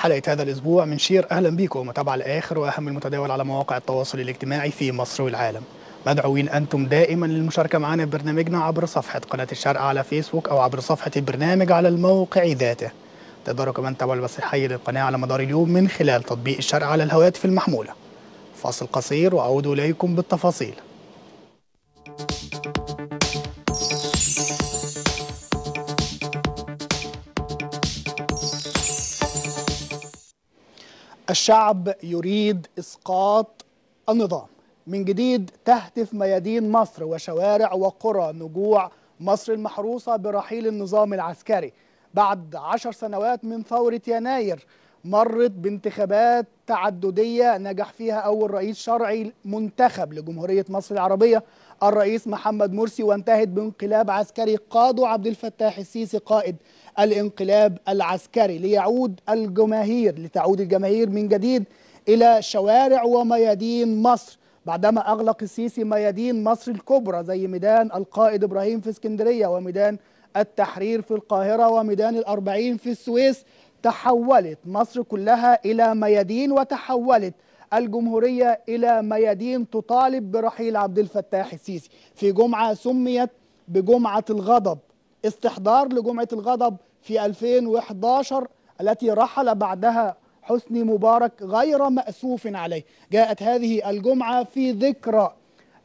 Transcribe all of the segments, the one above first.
حلقة هذا الأسبوع من شير أهلا بكم متابعة الآخر وأهم المتداول على مواقع التواصل الاجتماعي في مصر والعالم مدعوين أنتم دائما للمشاركة معنا ببرنامجنا عبر صفحة قناة الشرق على فيسبوك أو عبر صفحة البرنامج على الموقع ذاته تقدروا كمان تابعوا البث الحي للقناة على مدار اليوم من خلال تطبيق الشرق على الهواتف المحمولة فاصل قصير وأعود إليكم بالتفاصيل الشعب يريد إسقاط النظام من جديد تهتف ميادين مصر وشوارع وقرى نجوع مصر المحروسة برحيل النظام العسكري بعد عشر سنوات من ثورة يناير مرت بانتخابات تعددية نجح فيها أول رئيس شرعي منتخب لجمهورية مصر العربية الرئيس محمد مرسي وانتهت بانقلاب عسكري قاده عبد الفتاح السيسي قائد الانقلاب العسكري ليعود الجماهير لتعود الجماهير من جديد إلى شوارع وميادين مصر بعدما أغلق السيسي ميادين مصر الكبرى زي ميدان القائد إبراهيم في اسكندرية وميدان التحرير في القاهرة وميدان الأربعين في السويس تحولت مصر كلها إلى ميادين وتحولت الجمهورية إلى ميادين تطالب برحيل عبد الفتاح السيسي في جمعة سميت بجمعة الغضب استحضار لجمعة الغضب في 2011 التي رحل بعدها حسني مبارك غير مأسوف عليه جاءت هذه الجمعة في ذكرى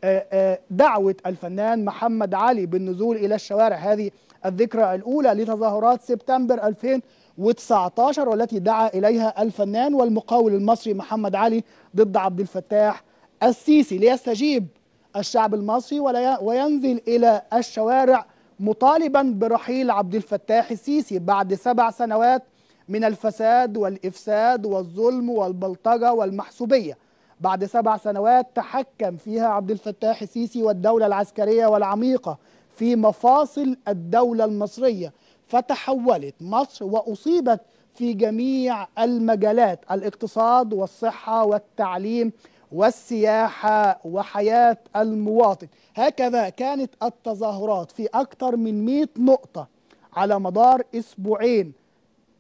آه، آه، دعوة الفنان محمد علي بالنزول إلى الشوارع هذه الذكرى الأولى لتظاهرات سبتمبر 2019 والتي دعا إليها الفنان والمقاول المصري محمد علي ضد عبد الفتاح السيسي ليستجيب الشعب المصري وينزل إلى الشوارع مطالبا برحيل عبد الفتاح السيسي بعد سبع سنوات من الفساد والإفساد والظلم والبلطجة والمحسوبية بعد سبع سنوات تحكم فيها عبد الفتاح السيسي والدولة العسكرية والعميقة في مفاصل الدولة المصرية فتحولت مصر وأصيبت في جميع المجالات الاقتصاد والصحة والتعليم والسياحة وحياة المواطن هكذا كانت التظاهرات في أكثر من 100 نقطة على مدار أسبوعين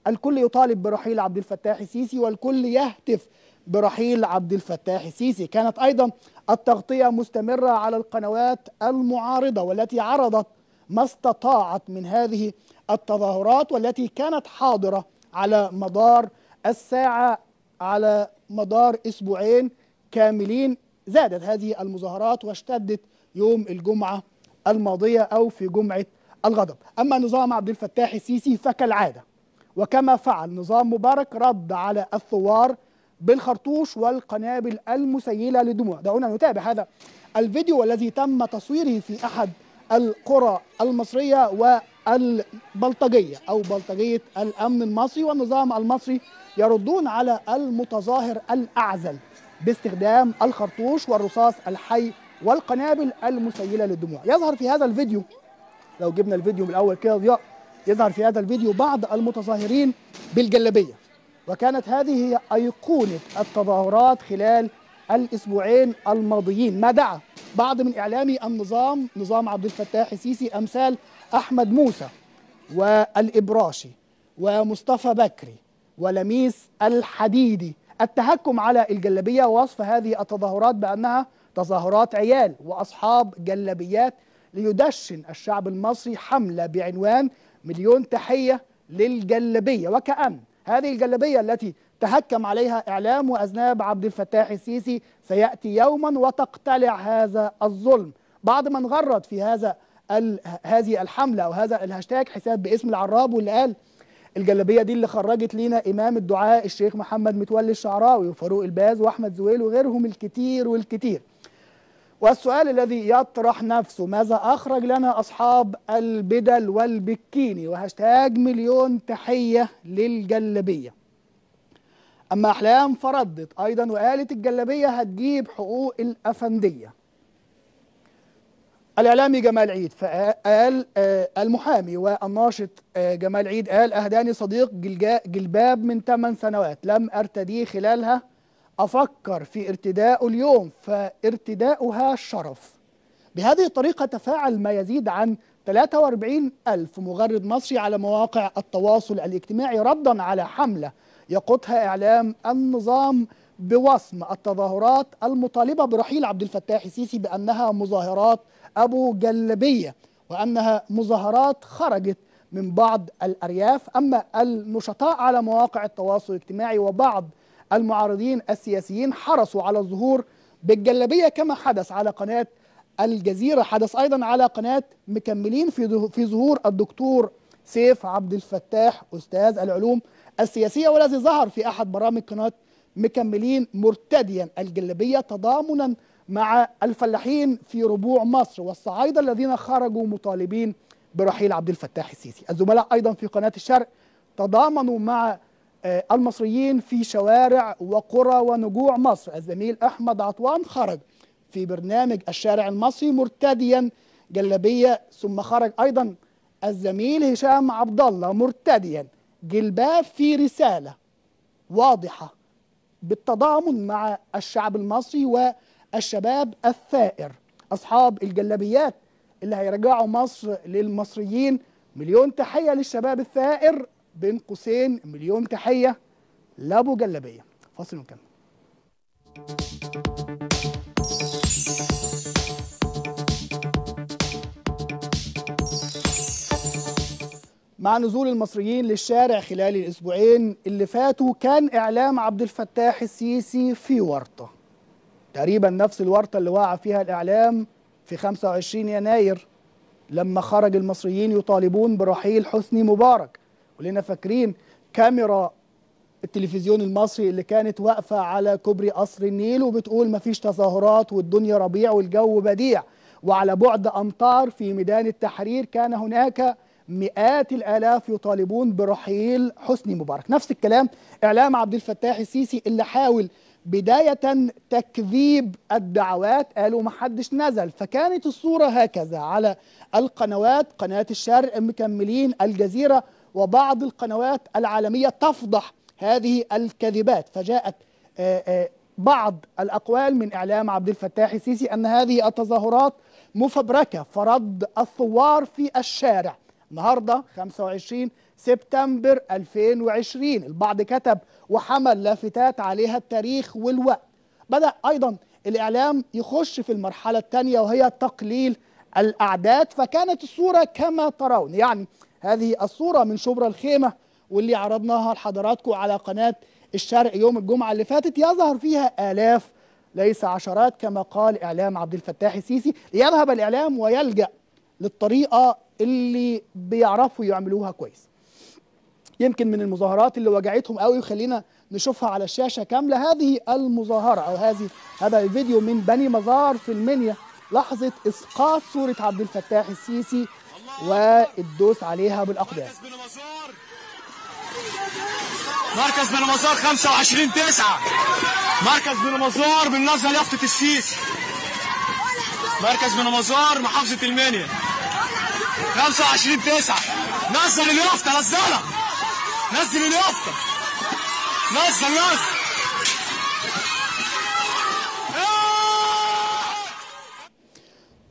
الكل يطالب برحيل عبد الفتاح السيسي والكل يهتف برحيل عبد الفتاح السيسي كانت أيضا التغطية مستمرة على القنوات المعارضة والتي عرضت ما استطاعت من هذه التظاهرات والتي كانت حاضرة على مدار الساعة على مدار أسبوعين كاملين زادت هذه المظاهرات واشتدت يوم الجمعة الماضية أو في جمعة الغضب أما نظام عبد الفتاح السيسي فكالعادة وكما فعل نظام مبارك رد على الثوار بالخرطوش والقنابل المسيلة للدموع دعونا نتابع هذا الفيديو الذي تم تصويره في أحد القرى المصرية والبلطجية أو بلطجية الأمن المصري والنظام المصري يردون على المتظاهر الأعزل باستخدام الخرطوش والرصاص الحي والقنابل المسيلة للدموع يظهر في هذا الفيديو لو جبنا الفيديو من الأول كده ضياء يظهر في هذا الفيديو بعض المتظاهرين بالجلابية وكانت هذه هي أيقونة التظاهرات خلال الأسبوعين الماضيين ما دعا بعض من إعلامي النظام نظام عبد الفتاح السيسي أمثال أحمد موسى والإبراشي ومصطفى بكري ولميس الحديدي التهكم على الجلابية ووصف هذه التظاهرات بأنها تظاهرات عيال وأصحاب جلابيات ليدشن الشعب المصري حملة بعنوان مليون تحية للجلبية وكأن هذه الجلبية التي تهكم عليها إعلام وأذناب عبد الفتاح السيسي سيأتي يوما وتقتلع هذا الظلم بعض من غرد في هذا هذه الحملة أو هذا الهاشتاج حساب باسم العراب واللي قال الجلابيه دي اللي خرجت لينا امام الدعاء الشيخ محمد متولي الشعراوي وفاروق الباز واحمد زويل وغيرهم الكتير والكتير والسؤال الذي يطرح نفسه ماذا أخرج لنا أصحاب البدل والبكيني وهاشتاج مليون تحية للجلبية أما أحلام فردت أيضا وقالت الجلبية هتجيب حقوق الأفندية الإعلامي جمال عيد فقال آه، المحامي والناشط آه، جمال عيد قال أهداني صديق جلباب من 8 سنوات لم أرتديه خلالها أفكر في ارتداء اليوم فارتداؤها شرف بهذه الطريقة تفاعل ما يزيد عن 43 ألف مغرد مصري على مواقع التواصل الاجتماعي ردا على حملة يقودها إعلام النظام بوصم التظاهرات المطالبة برحيل عبد الفتاح السيسي بأنها مظاهرات أبو جلبية وأنها مظاهرات خرجت من بعض الأرياف أما النشطاء على مواقع التواصل الاجتماعي وبعض المعارضين السياسيين حرصوا على الظهور بالجلابية كما حدث على قناة الجزيرة حدث أيضا على قناة مكملين في في ظهور الدكتور سيف عبد الفتاح أستاذ العلوم السياسية والذي ظهر في أحد برامج قناة مكملين مرتديا الجلابية تضامنا مع الفلاحين في ربوع مصر والصعايدة الذين خرجوا مطالبين برحيل عبد الفتاح السيسي الزملاء أيضا في قناة الشرق تضامنوا مع آه، المصريين في شوارع وقرى ونجوع مصر الزميل أحمد عطوان خرج في برنامج الشارع المصري مرتديا جلبية ثم خرج أيضا الزميل هشام عبد الله مرتديا جلباب في رسالة واضحة بالتضامن مع الشعب المصري والشباب الثائر أصحاب الجلابيات اللي هيرجعوا مصر للمصريين مليون تحية للشباب الثائر بين قوسين مليون تحيه لابو جلابيه فاصل ونكمل مع نزول المصريين للشارع خلال الأسبوعين اللي فاتوا كان إعلام عبد الفتاح السيسي في ورطة تقريبا نفس الورطة اللي وقع فيها الإعلام في 25 يناير لما خرج المصريين يطالبون برحيل حسني مبارك كلنا فاكرين كاميرا التلفزيون المصري اللي كانت واقفه على كوبري قصر النيل وبتقول مفيش تظاهرات والدنيا ربيع والجو بديع وعلى بعد امتار في ميدان التحرير كان هناك مئات الالاف يطالبون برحيل حسني مبارك نفس الكلام اعلام عبد الفتاح السيسي اللي حاول بداية تكذيب الدعوات قالوا ما حدش نزل فكانت الصورة هكذا على القنوات قناة الشرق مكملين الجزيرة وبعض القنوات العالمية تفضح هذه الكذبات فجاءت آه، آه، بعض الأقوال من إعلام عبد الفتاح السيسي أن هذه التظاهرات مفبركة فرد الثوار في الشارع النهاردة 25 سبتمبر 2020 البعض كتب وحمل لافتات عليها التاريخ والوقت بدأ أيضا الإعلام يخش في المرحلة الثانية وهي تقليل الأعداد فكانت الصورة كما ترون يعني هذه الصورة من شبرا الخيمة واللي عرضناها لحضراتكم على قناة الشرق يوم الجمعة اللي فاتت يظهر فيها آلاف ليس عشرات كما قال إعلام عبد الفتاح السيسي ليذهب الإعلام ويلجأ للطريقة اللي بيعرفوا يعملوها كويس يمكن من المظاهرات اللي وجعتهم قوي وخلينا نشوفها على الشاشه كامله هذه المظاهره او هذه هذا الفيديو من بني مزار في المنيا لحظه اسقاط صوره عبد الفتاح السيسي والدوس عليها بالاقدام مركز بن مزار 25 9 مركز بن مزار بالنظره يافطه السيسي مركز بن مزار محافظه المنيا 25 9 نزل اليافطه نزلها نزل اليافطه نزل نزل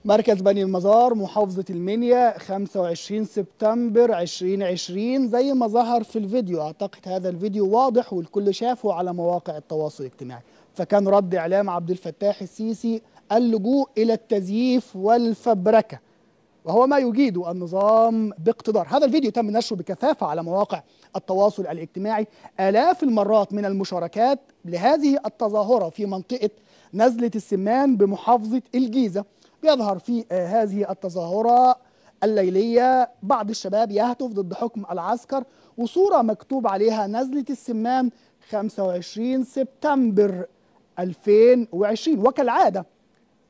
مركز بني المزار محافظة المنيا 25 سبتمبر 2020 زي ما ظهر في الفيديو أعتقد هذا الفيديو واضح والكل شافه على مواقع التواصل الاجتماعي فكان رد إعلام عبد الفتاح السيسي اللجوء إلى التزييف والفبركة وهو ما يجيده النظام باقتدار هذا الفيديو تم نشره بكثافة على مواقع التواصل الاجتماعي آلاف المرات من المشاركات لهذه التظاهرة في منطقة نزلة السمان بمحافظة الجيزة يظهر في آه، هذه التظاهرة الليلية بعض الشباب يهتف ضد حكم العسكر وصورة مكتوب عليها نزلة السمان 25 سبتمبر 2020 وكالعادة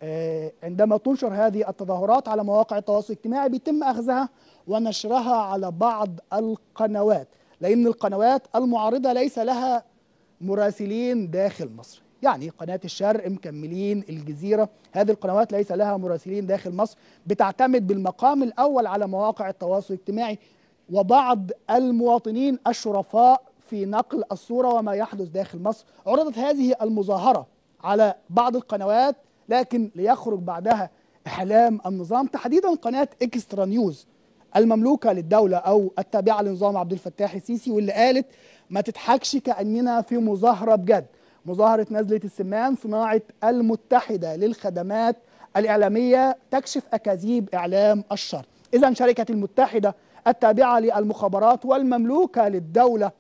آه، عندما تنشر هذه التظاهرات على مواقع التواصل الاجتماعي بيتم أخذها ونشرها على بعض القنوات لأن القنوات المعارضة ليس لها مراسلين داخل مصر يعني قناة الشرق مكملين الجزيرة هذه القنوات ليس لها مراسلين داخل مصر بتعتمد بالمقام الأول على مواقع التواصل الاجتماعي وبعض المواطنين الشرفاء في نقل الصورة وما يحدث داخل مصر عرضت هذه المظاهرة على بعض القنوات لكن ليخرج بعدها إحلام النظام تحديدا قناة إكسترا نيوز المملوكة للدولة أو التابعة لنظام عبد الفتاح السيسي واللي قالت ما تضحكش كأننا في مظاهرة بجد مظاهرة نزلة السمان صناعة المتحدة للخدمات الإعلامية تكشف أكاذيب إعلام الشر إذا شركة المتحدة التابعة للمخابرات والمملوكة للدولة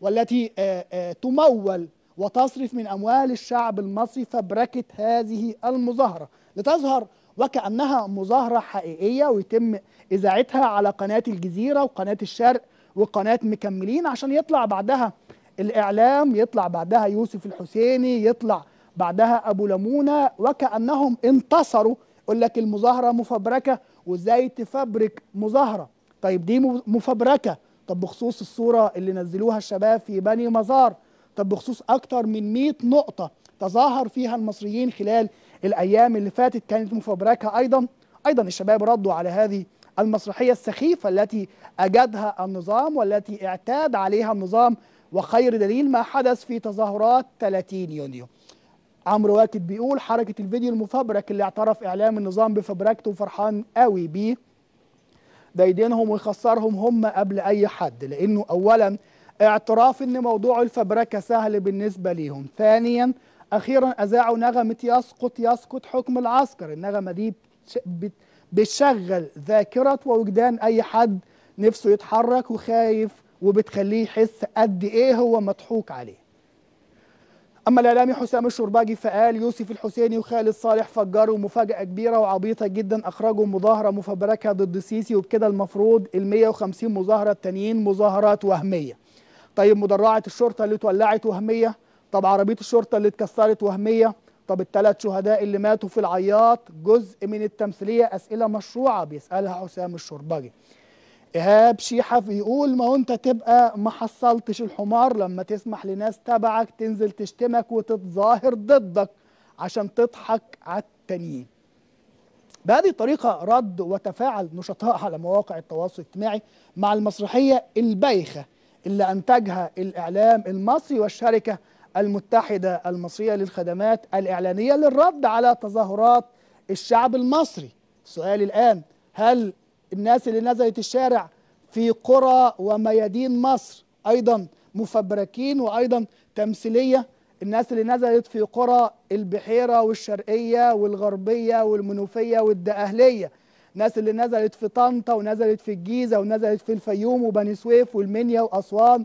والتي آه، آه، تمول وتصرف من أموال الشعب المصري فبركة هذه المظاهرة لتظهر وكأنها مظاهرة حقيقية ويتم إذاعتها على قناة الجزيرة وقناة الشرق وقناة مكملين عشان يطلع بعدها الإعلام يطلع بعدها يوسف الحسيني يطلع بعدها أبو لمونة وكأنهم انتصروا يقول لك المظاهرة مفبركة وإزاي تفبرك مظاهرة طيب دي مفبركة طب بخصوص الصورة اللي نزلوها الشباب في بني مزار طب بخصوص أكتر من 100 نقطة تظاهر فيها المصريين خلال الأيام اللي فاتت كانت مفبركة أيضا أيضا الشباب ردوا على هذه المسرحية السخيفة التي أجدها النظام والتي اعتاد عليها النظام وخير دليل ما حدث في تظاهرات 30 يونيو عمرو واكد بيقول حركة الفيديو المفبرك اللي اعترف إعلام النظام بفبركته وفرحان قوي بيه ده يدينهم ويخسرهم هم قبل أي حد لأنه أولا اعتراف إن موضوع الفبركة سهل بالنسبة ليهم ثانيا أخيرا أذاعوا نغمة يسقط يسقط حكم العسكر النغمة دي بتشغل ذاكرة ووجدان أي حد نفسه يتحرك وخايف وبتخليه يحس قد ايه هو مضحوك عليه اما الاعلامي حسام الشرباجي فقال يوسف الحسيني وخالد صالح فجروا مفاجاه كبيره وعبيطه جدا اخرجوا مظاهره مفبركه ضد السيسي وبكده المفروض ال 150 مظاهره التانيين مظاهرات وهميه طيب مدرعه الشرطه اللي اتولعت وهميه طب عربيه الشرطه اللي اتكسرت وهميه طب الثلاث شهداء اللي ماتوا في العياط جزء من التمثيليه اسئله مشروعه بيسالها حسام الشرباجي ايهاب شيحه بيقول ما انت تبقى ما حصلتش الحمار لما تسمح لناس تبعك تنزل تشتمك وتتظاهر ضدك عشان تضحك على التانيين بهذه الطريقة رد وتفاعل نشطاء على مواقع التواصل الاجتماعي مع المسرحية البايخة اللي أنتجها الإعلام المصري والشركة المتحدة المصرية للخدمات الإعلانية للرد على تظاهرات الشعب المصري السؤال الآن هل الناس اللي نزلت الشارع في قرى وميادين مصر أيضا مفبركين وأيضا تمثيلية الناس اللي نزلت في قرى البحيرة والشرقية والغربية والمنوفية والدقهلية الناس اللي نزلت في طنطا ونزلت في الجيزة ونزلت في الفيوم وبني سويف والمنيا وأسوان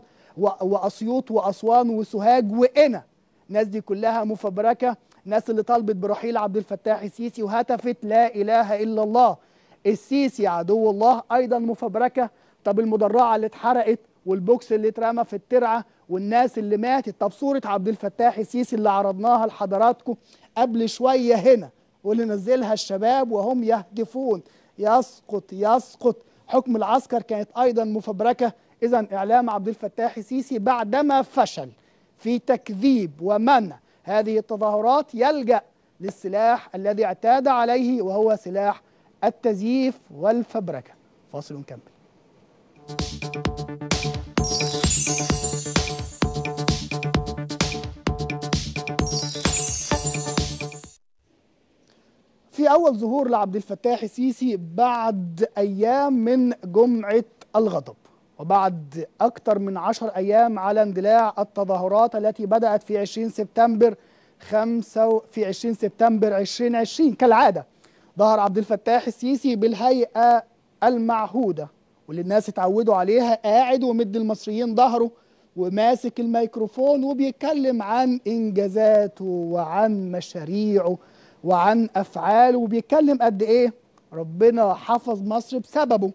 وأسيوط وأسوان وسوهاج وقنا الناس دي كلها مفبركة الناس اللي طالبت برحيل عبد الفتاح السيسي وهتفت لا إله إلا الله السيسي عدو الله ايضا مفبركه طب المدرعه اللي اتحرقت والبوكس اللي اترمى في الترعه والناس اللي ماتت طب صوره عبد الفتاح السيسي اللي عرضناها لحضراتكم قبل شويه هنا واللي نزلها الشباب وهم يهدفون يسقط يسقط حكم العسكر كانت ايضا مفبركه اذا اعلام عبد الفتاح السيسي بعدما فشل في تكذيب ومنع هذه التظاهرات يلجا للسلاح الذي اعتاد عليه وهو سلاح التزييف والفبركة فاصل ونكمل في أول ظهور لعبد الفتاح السيسي بعد أيام من جمعة الغضب وبعد أكثر من عشر أيام على اندلاع التظاهرات التي بدأت في 20 سبتمبر 5 في 20 سبتمبر 2020 كالعادة ظهر عبد الفتاح السيسي بالهيئة المعهودة واللي الناس اتعودوا عليها قاعد ومد المصريين ظهره وماسك الميكروفون وبيتكلم عن إنجازاته وعن مشاريعه وعن أفعاله وبيتكلم قد إيه ربنا حفظ مصر بسببه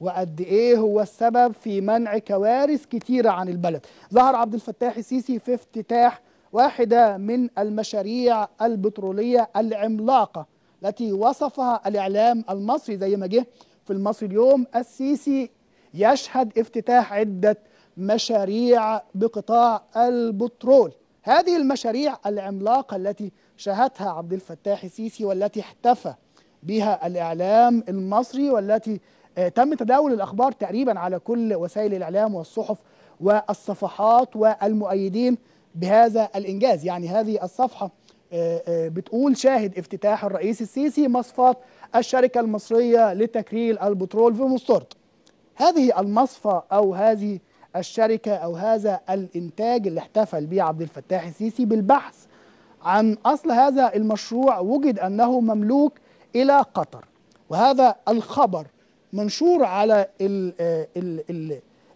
وقد ايه هو السبب في منع كوارث كتيره عن البلد ظهر عبد الفتاح السيسي في افتتاح واحده من المشاريع البتروليه العملاقه التي وصفها الإعلام المصري زي ما جه في المصري اليوم السيسي يشهد افتتاح عدة مشاريع بقطاع البترول هذه المشاريع العملاقة التي شهدها عبد الفتاح السيسي والتي احتفى بها الإعلام المصري والتي آه، تم تداول الأخبار تقريبا على كل وسائل الإعلام والصحف والصفحات والمؤيدين بهذا الإنجاز يعني هذه الصفحة بتقول شاهد افتتاح الرئيس السيسي مصفات الشركة المصرية لتكريل البترول في مستورت هذه المصفة أو هذه الشركة أو هذا الإنتاج اللي احتفل به عبد الفتاح السيسي بالبحث عن أصل هذا المشروع وجد أنه مملوك إلى قطر وهذا الخبر منشور على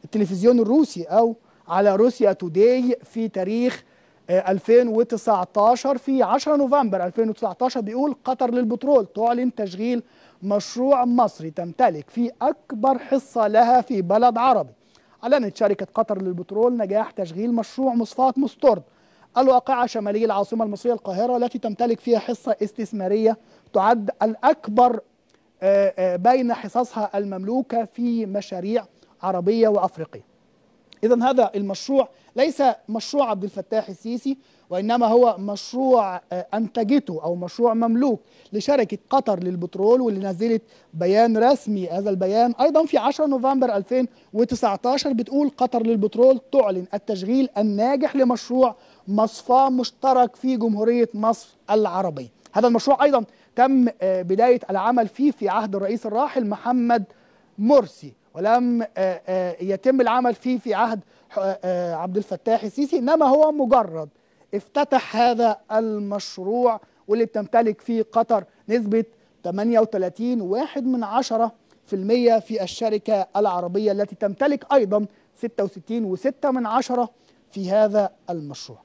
التلفزيون الروسي أو على روسيا توداي في تاريخ 2019 آه، في 10 نوفمبر 2019 بيقول قطر للبترول تعلن تشغيل مشروع مصري تمتلك فيه أكبر حصة لها في بلد عربي أعلنت شركة قطر للبترول نجاح تشغيل مشروع مصفاة مستورد الواقعة شمالي العاصمة المصرية القاهرة التي تمتلك فيها حصة استثمارية تعد الأكبر آه، آه، بين حصصها المملوكة في مشاريع عربية وأفريقية إذا هذا المشروع ليس مشروع عبد الفتاح السيسي وإنما هو مشروع آه، أنتجته أو مشروع مملوك لشركة قطر للبترول واللي نزلت بيان رسمي هذا البيان أيضا في 10 نوفمبر 2019 بتقول قطر للبترول تعلن التشغيل الناجح لمشروع مصفى مشترك في جمهورية مصر العربية هذا المشروع أيضا تم آه، بداية العمل فيه في عهد الرئيس الراحل محمد مرسي ولم آه، آه، يتم العمل فيه في عهد آه، عبد الفتاح السيسي انما هو مجرد افتتح هذا المشروع واللي بتمتلك فيه قطر نسبه 38 واحد من عشرة في المية في الشركة العربية التي تمتلك أيضا 66 وستة من عشرة في هذا المشروع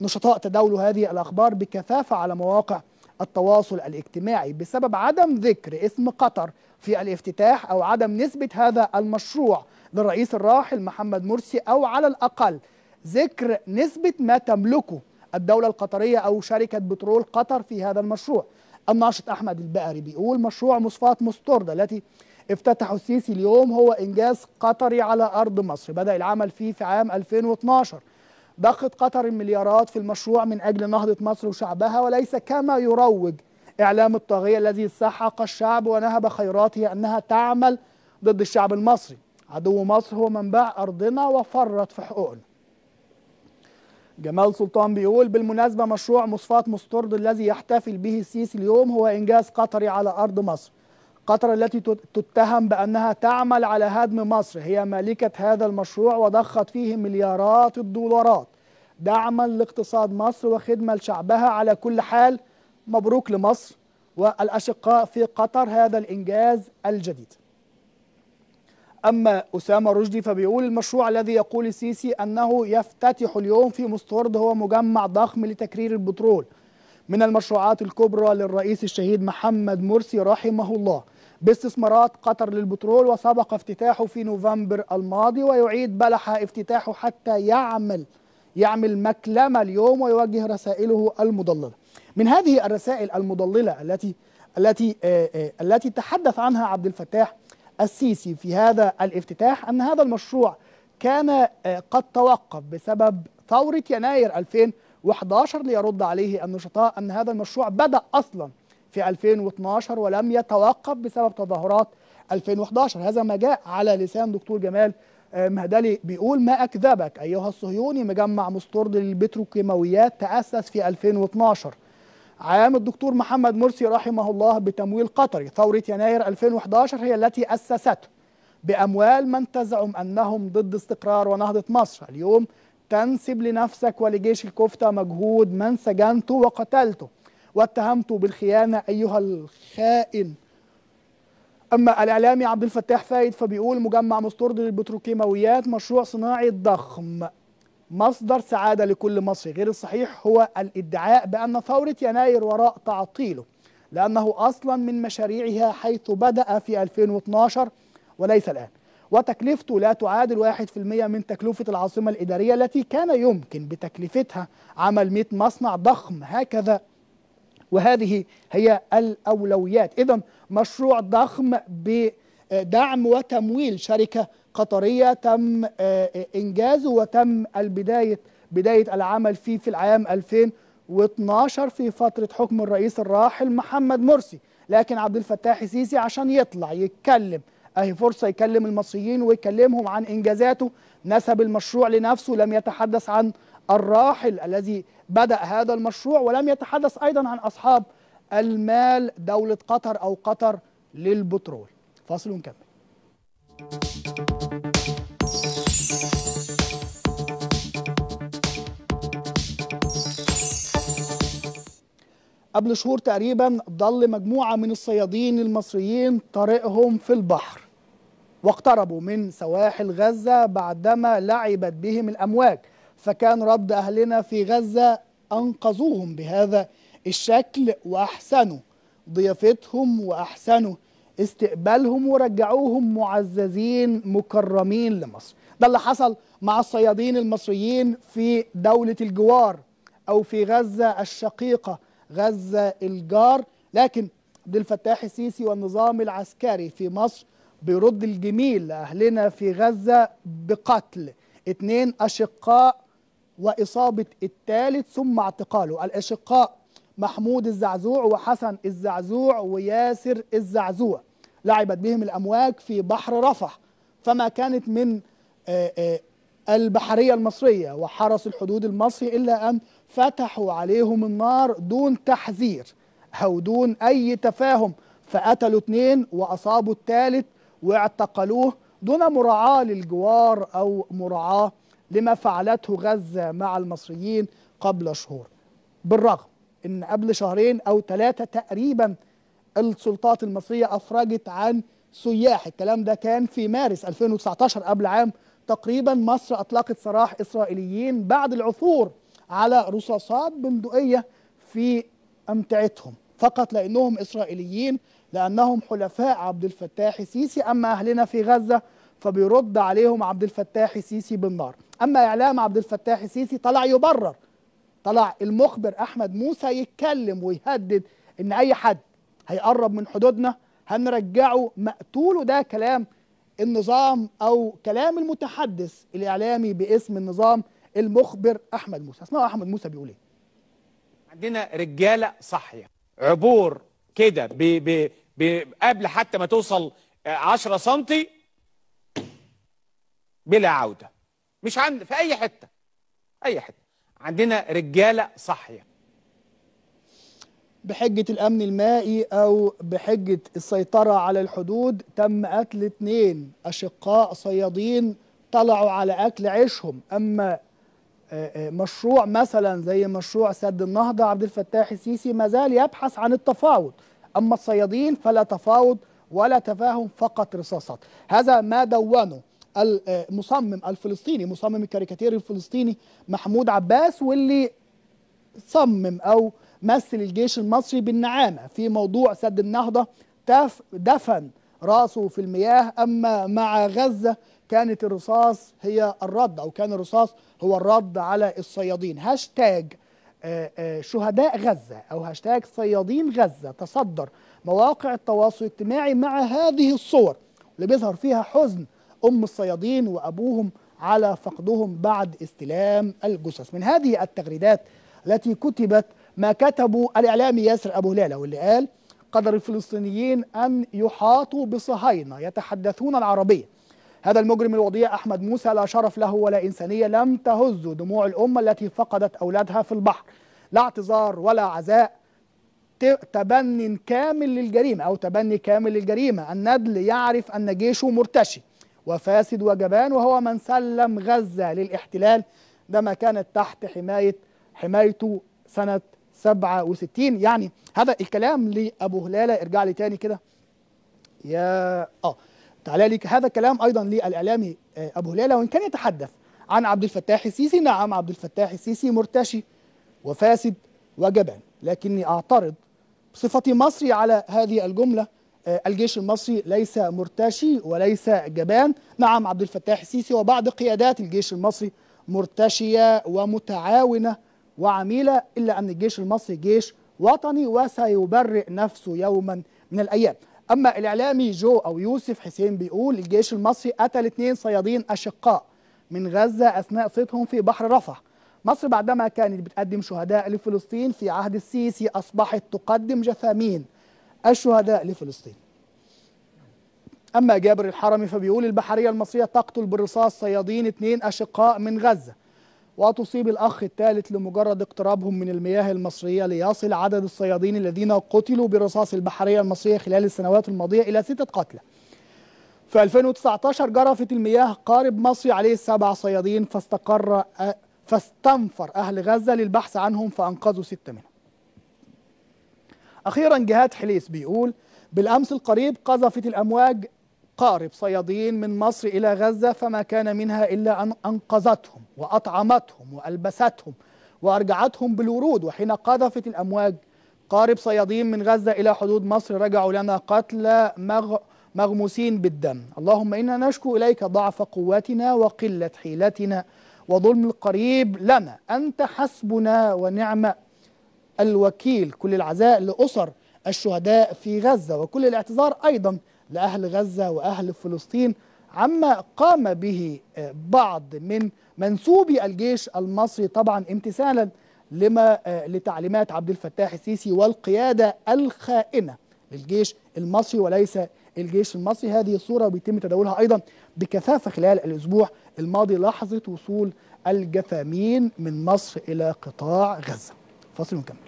نشطاء تداولوا هذه الأخبار بكثافة على مواقع التواصل الاجتماعي بسبب عدم ذكر اسم قطر في الافتتاح أو عدم نسبة هذا المشروع للرئيس الراحل محمد مرسي أو على الأقل ذكر نسبة ما تملكه الدولة القطرية أو شركة بترول قطر في هذا المشروع الناشط أحمد البقري بيقول مشروع مصفاة مستوردة التي افتتحه السيسي اليوم هو إنجاز قطري على أرض مصر بدأ العمل فيه في عام 2012 ضخت قطر المليارات في المشروع من أجل نهضة مصر وشعبها وليس كما يروج إعلام الطاغية الذي سحق الشعب ونهب خيراته أنها تعمل ضد الشعب المصري عدو مصر هو من باع أرضنا وفرط في حقوقنا جمال سلطان بيقول بالمناسبة مشروع مصفات مسترد الذي يحتفل به السيسي اليوم هو إنجاز قطري على أرض مصر قطر التي تتهم بأنها تعمل على هدم مصر هي مالكة هذا المشروع وضخت فيه مليارات الدولارات دعما لاقتصاد مصر وخدمة لشعبها على كل حال مبروك لمصر والأشقاء في قطر هذا الإنجاز الجديد أما أسامة رشدي فبيقول المشروع الذي يقول السيسي أنه يفتتح اليوم في مستورد هو مجمع ضخم لتكرير البترول من المشروعات الكبرى للرئيس الشهيد محمد مرسي رحمه الله باستثمارات قطر للبترول وسبق افتتاحه في نوفمبر الماضي ويعيد بلح افتتاحه حتى يعمل يعمل مكلمة اليوم ويوجه رسائله المضللة من هذه الرسائل المضللة التي التي آه، آه، التي تحدث عنها عبد الفتاح السيسي في هذا الافتتاح أن هذا المشروع كان آه، قد توقف بسبب ثورة يناير 2011 ليرد عليه النشطاء أن هذا المشروع بدأ أصلا في 2012 ولم يتوقف بسبب تظاهرات 2011 هذا ما جاء على لسان دكتور جمال مهدلي بيقول ما أكذبك أيها الصهيوني مجمع مستورد للبتروكيماويات تأسس في 2012 عام الدكتور محمد مرسي رحمه الله بتمويل قطري ثورة يناير 2011 هي التي أسسته بأموال من تزعم أنهم ضد استقرار ونهضة مصر اليوم تنسب لنفسك ولجيش الكفتة مجهود من سجنته وقتلته واتهمته بالخيانة أيها الخائن أما الإعلامي عبد الفتاح فايد فبيقول مجمع مستورد للبتروكيماويات مشروع صناعي ضخم مصدر سعادة لكل مصري غير الصحيح هو الادعاء بأن ثورة يناير وراء تعطيله لأنه أصلا من مشاريعها حيث بدأ في 2012 وليس الآن وتكلفته لا تعادل 1% من تكلفة العاصمة الإدارية التي كان يمكن بتكلفتها عمل 100 مصنع ضخم هكذا وهذه هي الأولويات إذا مشروع ضخم ب دعم وتمويل شركة قطرية تم آه، آه، إنجازه وتم البداية بداية العمل فيه في العام 2012 في فترة حكم الرئيس الراحل محمد مرسي لكن عبد الفتاح السيسي عشان يطلع يتكلم أهي فرصة يكلم المصريين ويكلمهم عن إنجازاته نسب المشروع لنفسه لم يتحدث عن الراحل الذي بدأ هذا المشروع ولم يتحدث أيضا عن أصحاب المال دولة قطر أو قطر للبترول فاصل ونكمل قبل شهور تقريبا ضل مجموعة من الصيادين المصريين طريقهم في البحر واقتربوا من سواحل غزة بعدما لعبت بهم الأمواج فكان رد أهلنا في غزة أنقذوهم بهذا الشكل وأحسنوا ضيافتهم وأحسنوا استقبالهم ورجعوهم معززين مكرمين لمصر ده اللي حصل مع الصيادين المصريين في دولة الجوار أو في غزة الشقيقة غزة الجار لكن عبد الفتاح السيسي والنظام العسكري في مصر بيرد الجميل لأهلنا في غزة بقتل اتنين أشقاء وإصابة الثالث ثم اعتقاله الأشقاء محمود الزعزوع وحسن الزعزوع وياسر الزعزوع لعبت بهم الأمواج في بحر رفح فما كانت من آه، آه، البحرية المصرية وحرس الحدود المصري إلا أن فتحوا عليهم النار دون تحذير أو دون أي تفاهم فقتلوا اثنين وأصابوا الثالث واعتقلوه دون مراعاة للجوار أو مراعاة لما فعلته غزة مع المصريين قبل شهور بالرغم ان قبل شهرين او ثلاثه تقريبا السلطات المصريه افرجت عن سياح الكلام ده كان في مارس 2019 قبل عام تقريبا مصر اطلقت سراح اسرائيليين بعد العثور على رصاصات بندقيه في امتعتهم فقط لانهم اسرائيليين لانهم حلفاء عبد الفتاح السيسي اما اهلنا في غزه فبيرد عليهم عبد الفتاح السيسي بالنار اما اعلام عبد الفتاح السيسي طلع يبرر طلع المخبر احمد موسى يتكلم ويهدد ان اي حد هيقرب من حدودنا هنرجعه مقتول وده كلام النظام او كلام المتحدث الاعلامي باسم النظام المخبر احمد موسى اسمعوا احمد موسى بيقول ايه عندنا رجاله صاحيه عبور كده قبل حتى ما توصل 10 سم بلا عوده مش عند في اي حته اي حته عندنا رجاله صاحيه بحجة الأمن المائي أو بحجة السيطرة على الحدود تم قتل اثنين أشقاء صيادين طلعوا على أكل عيشهم أما آه، آه، مشروع مثلا زي مشروع سد النهضة عبد الفتاح السيسي ما زال يبحث عن التفاوض أما الصيادين فلا تفاوض ولا تفاهم فقط رصاصات هذا ما دونه المصمم آه، الفلسطيني مصمم الكاريكاتير الفلسطيني محمود عباس واللي صمم او مثل الجيش المصري بالنعامه في موضوع سد النهضه دفن راسه في المياه اما مع غزه كانت الرصاص هي الرد او كان الرصاص هو الرد على الصيادين هاشتاج آه، آه، شهداء غزه او هاشتاج صيادين غزه تصدر مواقع التواصل الاجتماعي مع هذه الصور اللي بيظهر فيها حزن أم الصيادين وأبوهم على فقدهم بعد استلام الجثث من هذه التغريدات التي كتبت ما كتبه الإعلامي ياسر أبو هلالة واللي قال قدر الفلسطينيين أن يحاطوا بصهاينة يتحدثون العربية هذا المجرم الوضيع أحمد موسى لا شرف له ولا إنسانية لم تهز دموع الأمة التي فقدت أولادها في البحر لا اعتذار ولا عزاء تبن كامل للجريمة أو تبني كامل للجريمة الندل يعرف أن جيشه مرتشي وفاسد وجبان وهو من سلم غزة للاحتلال ده ما كانت تحت حماية حمايته سنة 67 يعني هذا الكلام لأبو هلالة ارجع لي تاني كده يا اه تعالى لي هذا الكلام أيضا للإعلامي آه، أبو هلالة وإن كان يتحدث عن عبد الفتاح السيسي نعم عبد الفتاح السيسي مرتشي وفاسد وجبان لكني أعترض بصفتي مصري على هذه الجملة آه، الجيش المصري ليس مرتشي وليس جبان نعم عبد الفتاح السيسي وبعض قيادات الجيش المصري مرتشية ومتعاونة وعميلة إلا أن الجيش المصري جيش وطني وسيبرئ نفسه يوما من الأيام أما الإعلامي جو أو يوسف حسين بيقول الجيش المصري قتل اثنين صيادين أشقاء من غزة أثناء صيدهم في بحر رفح مصر بعدما كانت بتقدم شهداء لفلسطين في عهد السيسي أصبحت تقدم جثامين الشهداء لفلسطين أما جابر الحرمي فبيقول البحرية المصرية تقتل بالرصاص صيادين اثنين أشقاء من غزة وتصيب الأخ الثالث لمجرد اقترابهم من المياه المصرية ليصل عدد الصيادين الذين قتلوا برصاص البحرية المصرية خلال السنوات الماضية إلى ستة قتلى في 2019 جرفت المياه قارب مصري عليه سبع صيادين فاستقر فاستنفر أهل غزة للبحث عنهم فأنقذوا ستة منهم أخيرا جهاد حليس بيقول بالأمس القريب قذفت الأمواج قارب صيادين من مصر إلى غزة فما كان منها إلا أن أنقذتهم وأطعمتهم وألبستهم وأرجعتهم بالورود وحين قذفت الأمواج قارب صيادين من غزة إلى حدود مصر رجعوا لنا قتلى مغ... مغموسين بالدم اللهم إنا نشكو إليك ضعف قوتنا وقلة حيلتنا وظلم القريب لنا أنت حسبنا ونعم الوكيل كل العزاء لأسر الشهداء في غزة وكل الاعتذار أيضا لأهل غزة وأهل فلسطين عما قام به آه، بعض من منسوبي الجيش المصري طبعا امتثالا لما آه، لتعليمات عبد الفتاح السيسي والقيادة الخائنة للجيش المصري وليس الجيش المصري هذه الصورة بيتم تداولها أيضا بكثافة خلال الأسبوع الماضي لحظة وصول الجثامين من مصر إلى قطاع غزة فصل ونكمل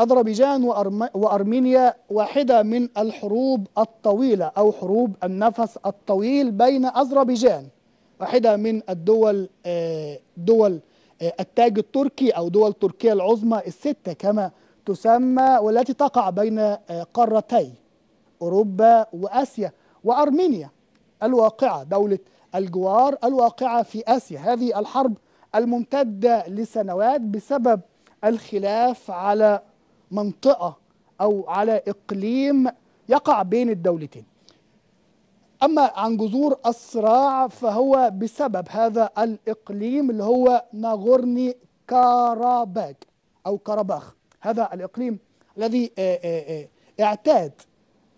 أذربيجان وأرمينيا واحدة من الحروب الطويلة أو حروب النفس الطويل بين أذربيجان واحدة من الدول آه، دول آه، التاج التركي أو دول تركيا العظمى الستة كما تسمى والتي تقع بين آه، قارتي أوروبا وآسيا وأرمينيا الواقعة دولة الجوار الواقعة في آسيا هذه الحرب الممتدة لسنوات بسبب الخلاف على منطقة أو على إقليم يقع بين الدولتين أما عن جذور الصراع فهو بسبب هذا الإقليم اللي هو ناغورني كاراباك أو كاراباخ هذا الإقليم الذي آه، آه، آه، اعتاد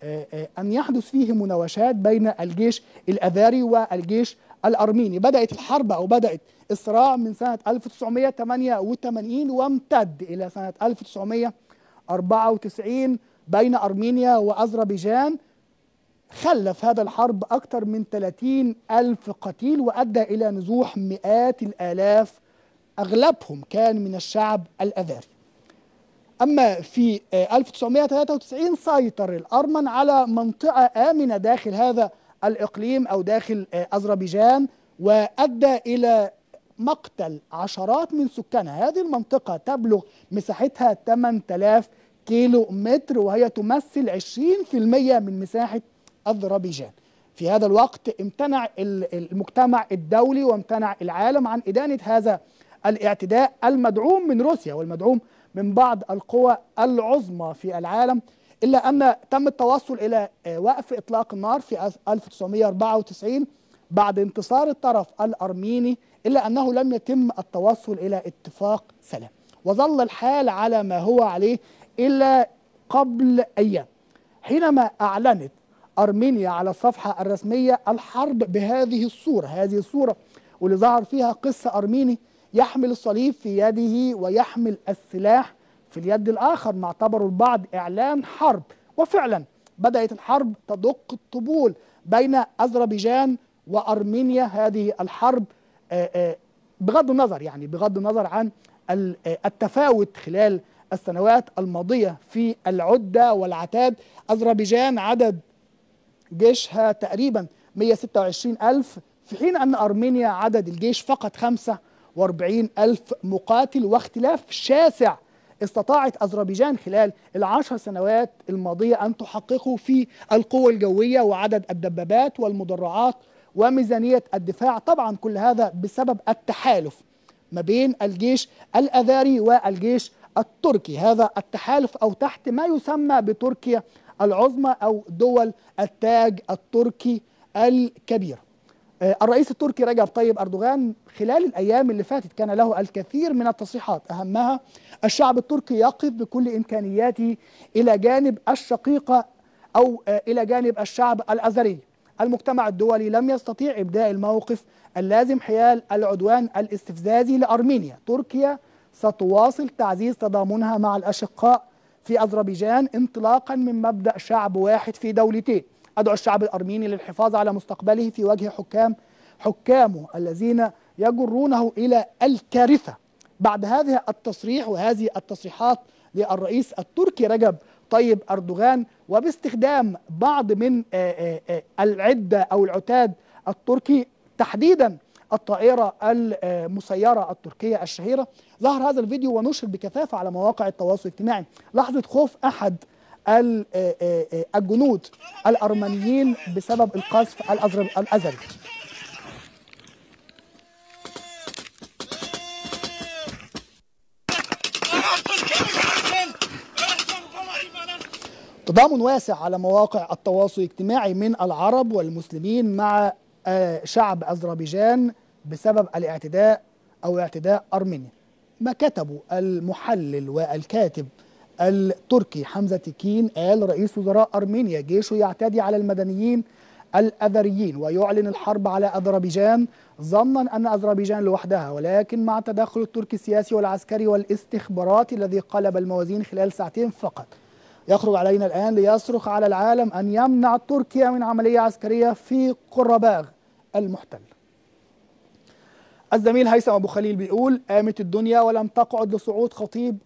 آه، آه، أن يحدث فيه مناوشات بين الجيش الأذاري والجيش الأرميني بدأت الحرب أو بدأت الصراع من سنة 1988 وامتد إلى سنة 1994 بين أرمينيا وأذربيجان خلف هذا الحرب أكثر من 30 ألف قتيل وأدى إلى نزوح مئات الآلاف أغلبهم كان من الشعب الأذاري أما في 1993 آه، سيطر الأرمن على منطقة آمنة داخل هذا الإقليم أو داخل آه، أذربيجان وأدى إلى مقتل عشرات من سكانها هذه المنطقة تبلغ مساحتها 8000 كيلو متر وهي تمثل 20% من مساحة أذربيجان في هذا الوقت امتنع المجتمع الدولي وامتنع العالم عن إدانة هذا الاعتداء المدعوم من روسيا والمدعوم من بعض القوى العظمى في العالم إلا أن تم التوصل إلى آه، وقف إطلاق النار في 1994 بعد انتصار الطرف الأرميني إلا أنه لم يتم التوصل إلى اتفاق سلام وظل الحال على ما هو عليه إلا قبل أيام حينما أعلنت أرمينيا على الصفحة الرسمية الحرب بهذه الصورة هذه الصورة واللي ظهر فيها قصة أرميني يحمل الصليب في يده ويحمل السلاح في اليد الآخر ما اعتبره البعض إعلان حرب وفعلا بدأت الحرب تدق الطبول بين أذربيجان وأرمينيا هذه الحرب آه، آه، بغض النظر يعني بغض النظر عن آه، التفاوت خلال السنوات الماضية في العدة والعتاد أذربيجان عدد جيشها تقريبا 126 ألف في حين أن أرمينيا عدد الجيش فقط 5 وأربعين ألف مقاتل واختلاف شاسع استطاعت أذربيجان خلال العشر سنوات الماضية أن تحققه في القوة الجوية وعدد الدبابات والمدرعات وميزانية الدفاع طبعا كل هذا بسبب التحالف ما بين الجيش الأذاري والجيش التركي هذا التحالف أو تحت ما يسمى بتركيا العظمى أو دول التاج التركي الكبير آه، الرئيس التركي رجب طيب أردوغان خلال الأيام اللي فاتت كان له الكثير من التصريحات أهمها الشعب التركي يقف بكل إمكانياته إلى جانب الشقيقة أو آه، إلى جانب الشعب الأزري المجتمع الدولي لم يستطيع إبداء الموقف اللازم حيال العدوان الاستفزازي لأرمينيا تركيا ستواصل تعزيز تضامنها مع الأشقاء في أذربيجان انطلاقا من مبدأ شعب واحد في دولتين أدعو الشعب الأرميني للحفاظ على مستقبله في وجه حكام حكامه الذين يجرونه إلى الكارثة بعد هذا التصريح وهذه التصريحات للرئيس التركي رجب طيب أردوغان وباستخدام بعض من آه، آه، آه، العدة أو العتاد التركي تحديدا الطائرة المسيرة التركية الشهيرة ظهر هذا الفيديو ونشر بكثافة على مواقع التواصل الاجتماعي لحظة خوف أحد آه، آه، آه، الجنود الأرمنيين بسبب القصف الأزري تضامن واسع على مواقع التواصل الاجتماعي من العرب والمسلمين مع شعب أذربيجان بسبب الاعتداء أو اعتداء أرمينيا ما كتبه المحلل والكاتب التركي حمزة تكين قال رئيس وزراء أرمينيا جيشه يعتدي على المدنيين الأذريين ويعلن الحرب على أذربيجان ظنا أن أذربيجان لوحدها ولكن مع تدخل التركي السياسي والعسكري والاستخباراتي الذي قلب الموازين خلال ساعتين فقط يخرج علينا الآن ليصرخ على العالم أن يمنع تركيا من عملية عسكرية في قرباغ المحتل الزميل هيثم أبو خليل بيقول قامت الدنيا ولم تقعد لصعود خطيب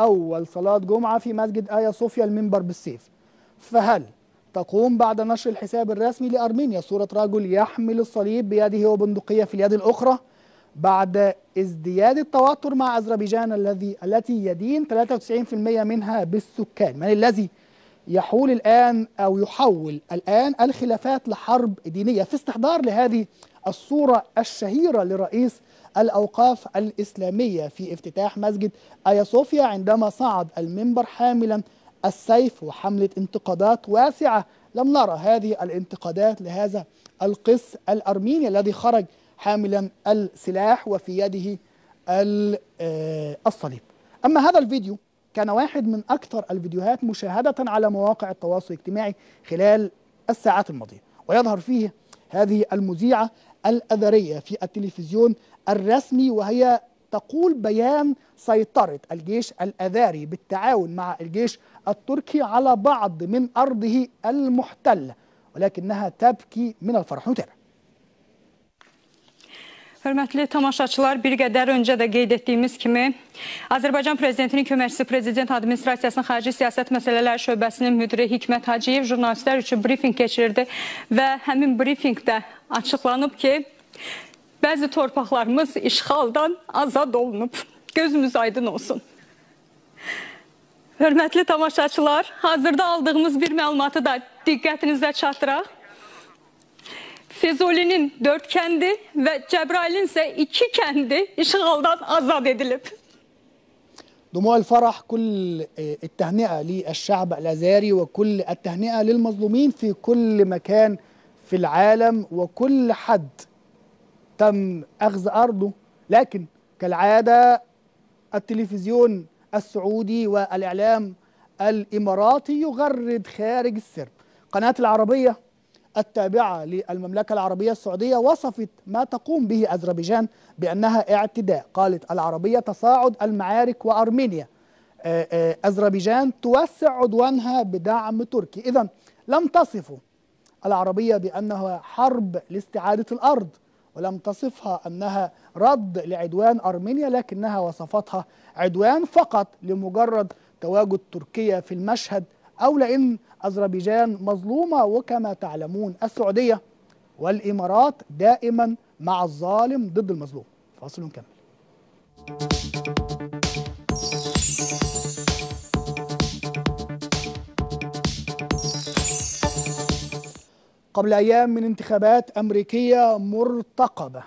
أول صلاة جمعة في مسجد آيا صوفيا المنبر بالسيف فهل تقوم بعد نشر الحساب الرسمي لأرمينيا صورة رجل يحمل الصليب بيده وبندقية في اليد الأخرى بعد ازدياد التوتر مع أذربيجان الذي التي يدين 93% منها بالسكان من الذي يحول الآن أو يحول الآن الخلافات لحرب دينية في استحضار لهذه الصورة الشهيرة لرئيس الأوقاف الإسلامية في افتتاح مسجد آيا صوفيا عندما صعد المنبر حاملا السيف وحملة انتقادات واسعة لم نرى هذه الانتقادات لهذا القس الأرميني الذي خرج حاملا السلاح وفي يده آه، الصليب أما هذا الفيديو كان واحد من أكثر الفيديوهات مشاهدة على مواقع التواصل الاجتماعي خلال الساعات الماضية ويظهر فيه هذه المذيعة الأذرية في التلفزيون الرسمي وهي تقول بيان سيطرة الجيش الأذاري بالتعاون مع الجيش التركي على بعض من أرضه المحتلة ولكنها تبكي من الفرح نتابع Hörmətli tamaşaçılar, bir qədər öncə də qeyd etdiyimiz kimi, Azərbaycan Prezidentinin köməkçisi Prezident Administrasiyasının Xarici Siyasət Məsələləri Şöbəsinin müdiri Hikmət Hacıyev jurnalistlər üçün briefing keçirirdi və həmin briefingdə açıqlanıb ki, Bəzi torpaqlarımız işğaldan azad olunub. Gözümüz aydın olsun. Hörmətli tamaşaçılar, hazırda aldığımız bir məlumatı da diqqətinizdə çatdıraq. Fezoli'nin dört kəndi və Cəbrail'in isə iki kəndi işğaldan azad edilib. دموع الفرح كل التهنئة للشعب الأزاري وكل التهنئة للمظلومين في كل مكان في العالم وكل حد تم أخذ أرضه لكن كالعادة التلفزيون السعودي والإعلام الإماراتي يغرد خارج السرب قناة العربية التابعة للمملكة العربية السعودية وصفت ما تقوم به أذربيجان بأنها اعتداء قالت العربية تصاعد المعارك وأرمينيا آه، آه، أذربيجان توسع عدوانها بدعم تركي إذا لم تصفوا العربية بأنها حرب لاستعادة الأرض ولم تصفها أنها رد لعدوان أرمينيا لكنها وصفتها عدوان فقط لمجرد تواجد تركيا في المشهد أو لأن أذربيجان مظلومة وكما تعلمون السعودية والإمارات دائما مع الظالم ضد المظلوم فاصل كامل قبل أيام من انتخابات أمريكية مرتقبة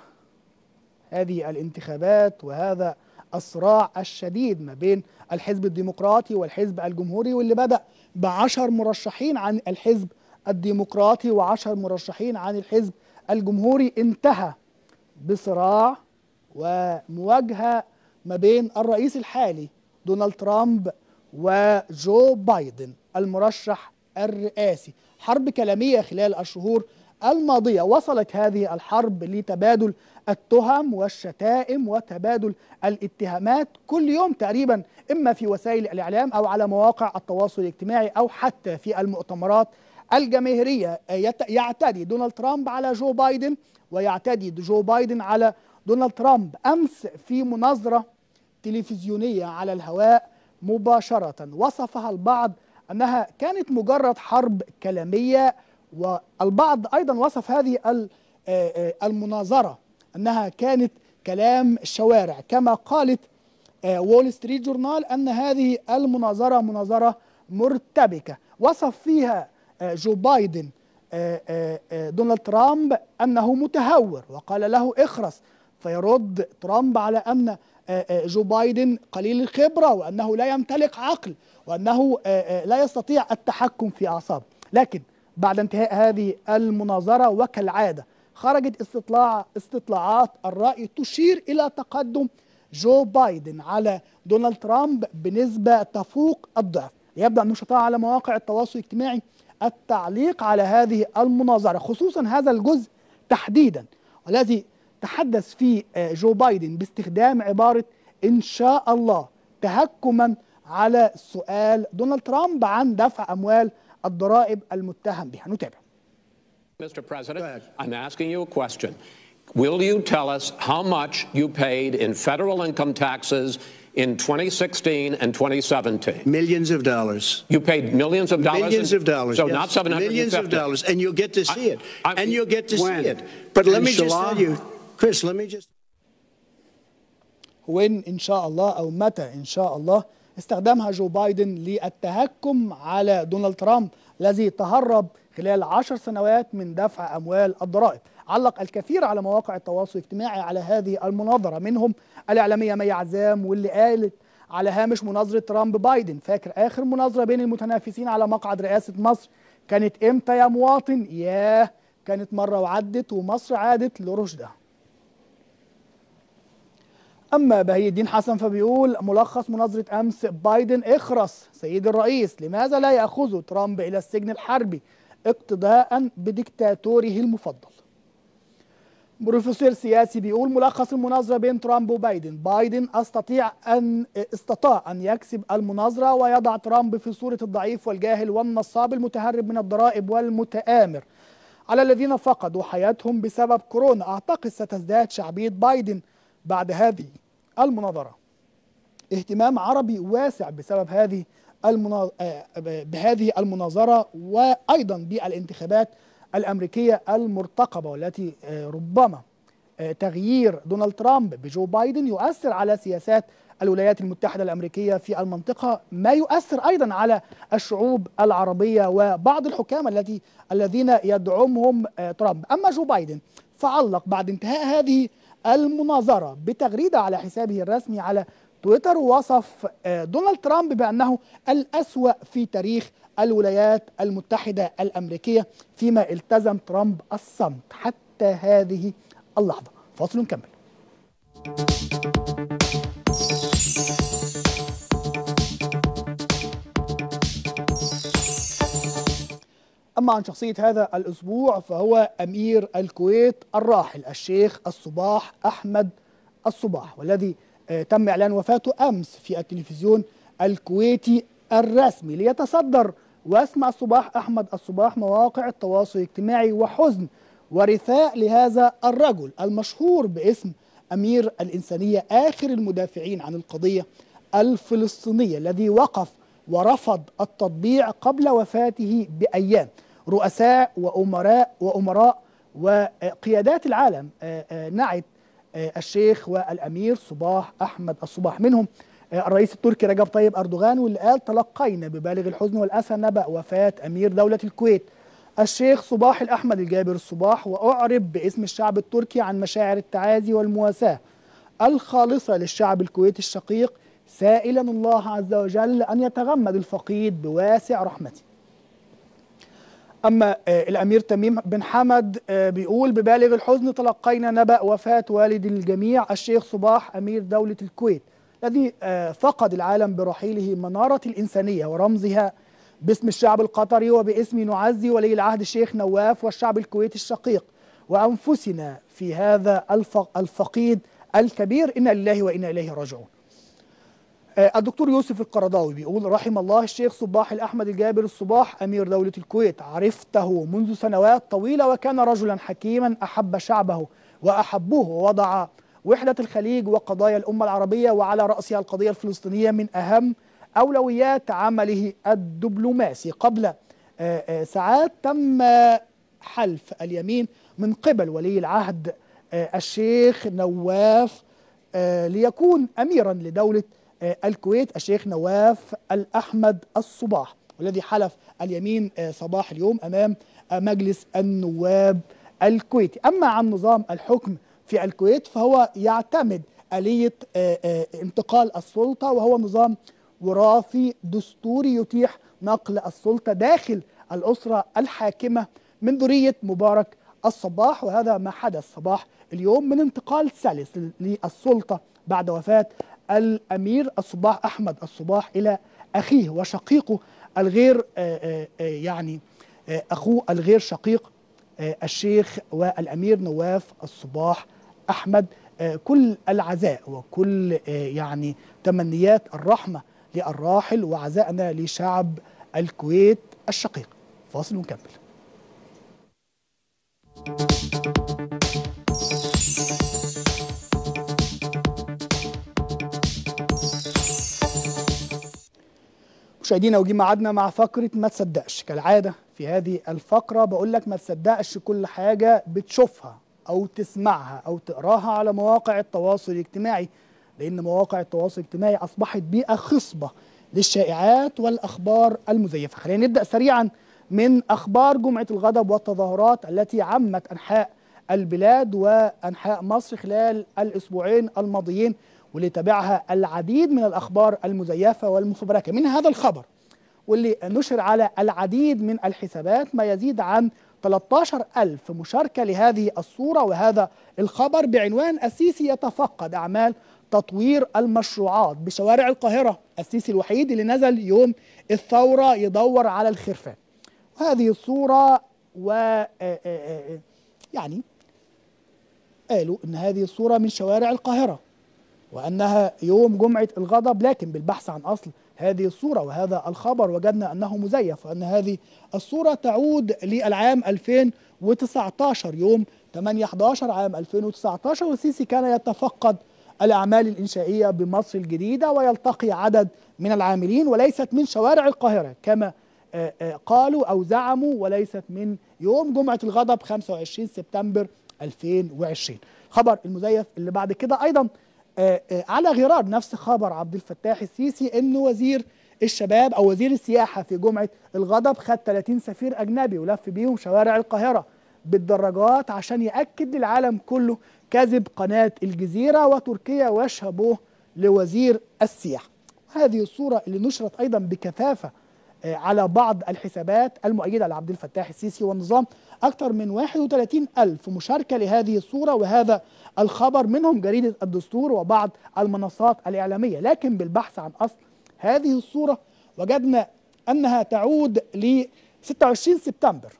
هذه الانتخابات وهذا الصراع الشديد ما بين الحزب الديمقراطي والحزب الجمهوري واللي بدأ بعشر مرشحين عن الحزب الديمقراطي وعشر مرشحين عن الحزب الجمهوري انتهى بصراع ومواجهة ما بين الرئيس الحالي دونالد ترامب وجو بايدن المرشح الرئاسي حرب كلامية خلال الشهور الماضية وصلت هذه الحرب لتبادل التهم والشتائم وتبادل الاتهامات كل يوم تقريبا إما في وسائل الإعلام أو على مواقع التواصل الاجتماعي أو حتى في المؤتمرات الجماهيرية يعتدي دونالد ترامب على جو بايدن ويعتدي جو بايدن على دونالد ترامب أمس في مناظرة تلفزيونية على الهواء مباشرة وصفها البعض أنها كانت مجرد حرب كلامية والبعض أيضا وصف هذه آه، آه، المناظرة أنها كانت كلام الشوارع كما قالت وول ستريت جورنال أن هذه المناظرة مناظرة مرتبكة وصف فيها جو بايدن دونالد ترامب أنه متهور وقال له اخرس فيرد ترامب على أن آه، آه، جو بايدن قليل الخبرة وأنه لا يمتلك عقل وأنه آه، لا يستطيع التحكم في أعصابه لكن بعد انتهاء هذه المناظرة وكالعادة خرجت استطلاع استطلاعات الرأي تشير إلى تقدم جو بايدن على دونالد ترامب بنسبة تفوق الضعف يبدأ النشطاء على مواقع التواصل الاجتماعي التعليق على هذه المناظرة خصوصا هذا الجزء تحديدا والذي تحدث فيه جو بايدن باستخدام عبارة إن شاء الله تهكما على سؤال دونالد ترامب عن دفع أموال الضرائب المتهم بها نتابع Mr. President, I'm asking you a question. Will you tell us how much you paid in federal income taxes in 2016 and 2017? Millions of dollars. You paid millions of dollars. Millions in, of dollars. So yes. not 750. Millions of dollars, and you'll get to see it, I, and you'll get to when? see it. But let me just tell you. Chris, let me just... وين إن شاء الله أو متى إن شاء الله استخدمها جو بايدن للتهكم على دونالد ترامب الذي تهرب خلال عشر سنوات من دفع أموال الضرائب علق الكثير على مواقع التواصل الاجتماعي على هذه المناظرة منهم الإعلامية مي عزام واللي قالت على هامش مناظرة ترامب بايدن فاكر آخر مناظرة بين المتنافسين على مقعد رئاسة مصر كانت إمتى يا مواطن ياه كانت مرة وعدت ومصر عادت لرشدها أما بهي الدين حسن فبيقول ملخص مناظرة أمس بايدن اخرس سيد الرئيس لماذا لا يأخذ ترامب إلى السجن الحربي اقتداء بديكتاتوره المفضل بروفيسور سياسي بيقول ملخص المناظرة بين ترامب وبايدن بايدن استطيع أن استطاع أن يكسب المناظرة ويضع ترامب في صورة الضعيف والجاهل والنصاب المتهرب من الضرائب والمتآمر على الذين فقدوا حياتهم بسبب كورونا أعتقد ستزداد شعبية بايدن بعد هذه المناظرة اهتمام عربي واسع بسبب هذه المناظ... آه، بهذه المناظرة وأيضا بالانتخابات الأمريكية المرتقبة والتي آه، ربما آه، تغيير دونالد ترامب بجو بايدن يؤثر على سياسات الولايات المتحدة الأمريكية في المنطقة ما يؤثر أيضا على الشعوب العربية وبعض الحكام التي الذين يدعمهم ترامب أما جو بايدن فعلق بعد انتهاء هذه المناظرة بتغريدة على حسابه الرسمي على تويتر وصف آه، دونالد ترامب بأنه الأسوأ في تاريخ الولايات المتحدة الأمريكية فيما التزم ترامب الصمت حتى هذه اللحظة فاصل نكمل أما عن شخصية هذا الأسبوع فهو أمير الكويت الراحل الشيخ الصباح أحمد الصباح والذي آه، تم إعلان وفاته أمس في التلفزيون الكويتي الرسمي ليتصدر واسم الصباح أحمد الصباح مواقع التواصل الاجتماعي وحزن ورثاء لهذا الرجل المشهور باسم أمير الإنسانية آخر المدافعين عن القضية الفلسطينية الذي وقف ورفض التطبيع قبل وفاته بأيام رؤساء وأمراء وأمراء وقيادات العالم آه، آه، نعت آه، الشيخ والأمير صباح أحمد الصباح منهم الرئيس التركي رجب طيب أردوغان واللي قال تلقينا ببالغ الحزن والأسى نبأ وفاة أمير دولة الكويت الشيخ صباح الأحمد الجابر الصباح وأعرب باسم الشعب التركي عن مشاعر التعازي والمواساة الخالصة للشعب الكويتي الشقيق سائلا الله عز وجل أن يتغمد الفقيد بواسع رحمته أما آه، الأمير تميم بن حمد آه، بيقول ببالغ الحزن تلقينا نبأ وفاة والد الجميع الشيخ صباح أمير دولة الكويت الذي آه، فقد العالم برحيله منارة الإنسانية ورمزها باسم الشعب القطري وباسم نعزي ولي العهد الشيخ نواف والشعب الكويتي الشقيق وأنفسنا في هذا الفقيد الكبير إنا لله وإنا إليه راجعون آه، الدكتور يوسف القرضاوي بيقول رحم الله الشيخ صباح الأحمد الجابر الصباح أمير دولة الكويت عرفته منذ سنوات طويلة وكان رجلا حكيما أحب شعبه وأحبوه ووضع وحدة الخليج وقضايا الأمة العربية وعلى رأسها القضية الفلسطينية من أهم أولويات عمله الدبلوماسي قبل آه، آه، ساعات تم حلف اليمين من قبل ولي العهد الشيخ نواف ليكون أميرا لدولة آه، الكويت الشيخ نواف الأحمد الصباح والذي حلف اليمين آه، صباح اليوم أمام مجلس النواب الكويتي أما عن نظام الحكم في الكويت فهو يعتمد آلية آه، انتقال السلطة وهو نظام وراثي دستوري يتيح نقل السلطة داخل الأسرة الحاكمة من ذرية مبارك الصباح وهذا ما حدث صباح اليوم من انتقال سلس للسلطة بعد وفاة الأمير الصباح أحمد الصباح إلى أخيه وشقيقه الغير آه، آه، آه، يعني أخوه الغير شقيق الشيخ والأمير نواف الصباح أحمد كل العزاء وكل يعني تمنيات الرحمة للراحل وعزائنا لشعب الكويت الشقيق فاصل ونكمل مشاهدينا وجي ميعادنا مع فقره ما تصدقش كالعاده في هذه الفقره بقول لك ما تصدقش كل حاجه بتشوفها او تسمعها او تقراها على مواقع التواصل الاجتماعي لان مواقع التواصل الاجتماعي اصبحت بيئه خصبه للشائعات والاخبار المزيفه خلينا نبدا سريعا من اخبار جمعه الغضب والتظاهرات التي عمت انحاء البلاد وانحاء مصر خلال الاسبوعين الماضيين تابعها العديد من الأخبار المزيفة والمفبركة من هذا الخبر واللي نشر على العديد من الحسابات ما يزيد عن 13 ألف مشاركة لهذه الصورة وهذا الخبر بعنوان السيسي يتفقد أعمال تطوير المشروعات بشوارع القاهرة السيسي الوحيد اللي نزل يوم الثورة يدور على الخرفان وهذه الصورة و آه، آه، آه، يعني قالوا ان هذه الصوره من شوارع القاهره وأنها يوم جمعة الغضب لكن بالبحث عن أصل هذه الصورة وهذا الخبر وجدنا أنه مزيف وأن هذه الصورة تعود للعام 2019 يوم 8/11 عام 2019 والسيسي كان يتفقد الأعمال الإنشائية بمصر الجديدة ويلتقي عدد من العاملين وليست من شوارع القاهرة كما آه، آه، قالوا أو زعموا وليست من يوم جمعة الغضب 25 سبتمبر 2020 خبر المزيف اللي بعد كده أيضا آه، آه، على غرار نفس خبر عبد الفتاح السيسي انه وزير الشباب او وزير السياحه في جمعه الغضب خد 30 سفير اجنبي ولف بيهم شوارع القاهره بالدراجات عشان ياكد للعالم كله كذب قناه الجزيره وتركيا وشابوه لوزير السياحه. هذه الصوره اللي نشرت ايضا بكثافه آه، على بعض الحسابات المؤيده لعبد الفتاح السيسي والنظام اكثر من 31 الف مشاركه لهذه الصوره وهذا الخبر منهم جريدة الدستور وبعض المنصات الإعلامية لكن بالبحث عن أصل هذه الصورة وجدنا أنها تعود ل 26 سبتمبر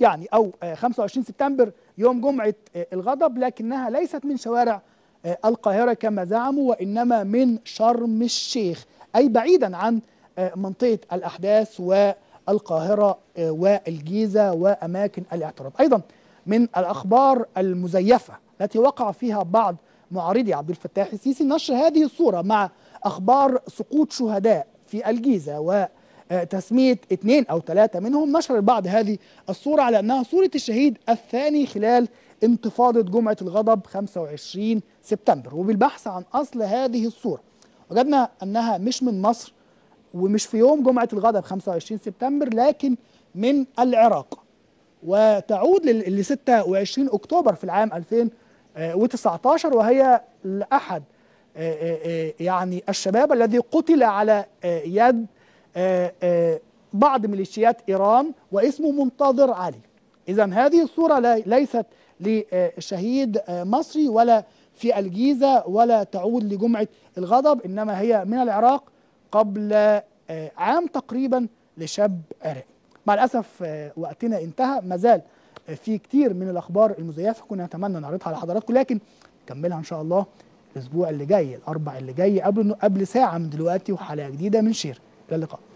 يعني أو 25 آه، سبتمبر يوم جمعة آه، الغضب لكنها ليست من شوارع آه، القاهرة كما زعموا وإنما من شرم الشيخ أي بعيدا عن منطقة الأحداث والقاهرة والجيزة وأماكن الاعتراض أيضا من الأخبار المزيفة التي وقع فيها بعض معارضي عبد الفتاح السيسي نشر هذه الصورة مع أخبار سقوط شهداء في الجيزة و تسمية اثنين أو ثلاثة منهم نشر البعض هذه الصورة على أنها صورة الشهيد الثاني خلال انتفاضة جمعة الغضب 25 سبتمبر وبالبحث عن أصل هذه الصورة وجدنا أنها مش من مصر ومش في يوم جمعة الغضب 25 سبتمبر لكن من العراق وتعود ل 26 اكتوبر في العام 2019 آه، وهي لاحد آه، آه، يعني الشباب الذي قتل على يد بعض ميليشيات ايران واسمه منتظر علي. اذا هذه الصوره ليست لشهيد مصري ولا في الجيزه ولا تعود لجمعه الغضب انما هي من العراق قبل عام تقريبا لشاب عراقي. مع الاسف آه، وقتنا انتهى ما زال آه، في كتير من الاخبار المزيفه كنا نتمنى نعرضها على حضراتكم لكن نكملها ان شاء الله الاسبوع اللي جاي الاربع اللي جاي قبل قبل ساعه من دلوقتي وحلقه جديده من شير الى اللقاء